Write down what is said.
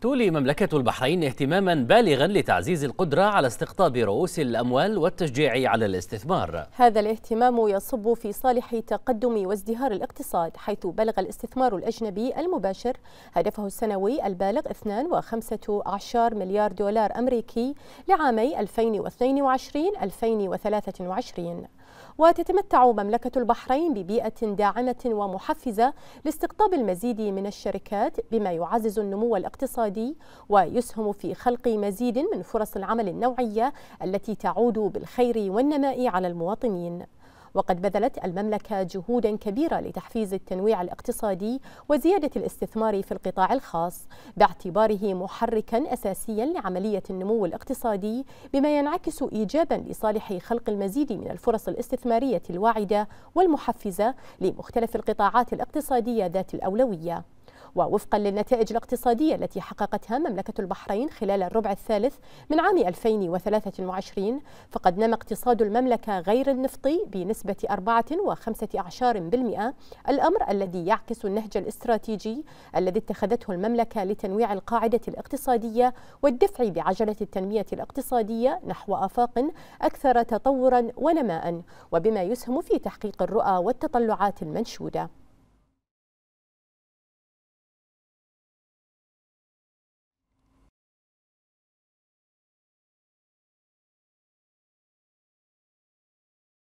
تولي مملكة البحرين اهتماما بالغا لتعزيز القدرة على استقطاب رؤوس الأموال والتشجيع على الاستثمار هذا الاهتمام يصب في صالح تقدم وازدهار الاقتصاد حيث بلغ الاستثمار الأجنبي المباشر هدفه السنوي البالغ 2.15 مليار دولار أمريكي لعامي 2022-2023 وتتمتع مملكة البحرين ببيئة داعمة ومحفزة لاستقطاب المزيد من الشركات بما يعزز النمو الاقتصادي ويسهم في خلق مزيد من فرص العمل النوعية التي تعود بالخير والنماء على المواطنين وقد بذلت المملكة جهودا كبيرة لتحفيز التنويع الاقتصادي وزيادة الاستثمار في القطاع الخاص باعتباره محركا أساسيا لعملية النمو الاقتصادي بما ينعكس إيجابا لصالح خلق المزيد من الفرص الاستثمارية الواعدة والمحفزة لمختلف القطاعات الاقتصادية ذات الأولوية ووفقا للنتائج الاقتصادية التي حققتها مملكة البحرين خلال الربع الثالث من عام 2023 فقد نمى اقتصاد المملكة غير النفطي بنسبة 4.5% الأمر الذي يعكس النهج الاستراتيجي الذي اتخذته المملكة لتنويع القاعدة الاقتصادية والدفع بعجلة التنمية الاقتصادية نحو آفاق أكثر تطورا ونماء وبما يسهم في تحقيق الرؤى والتطلعات المنشوده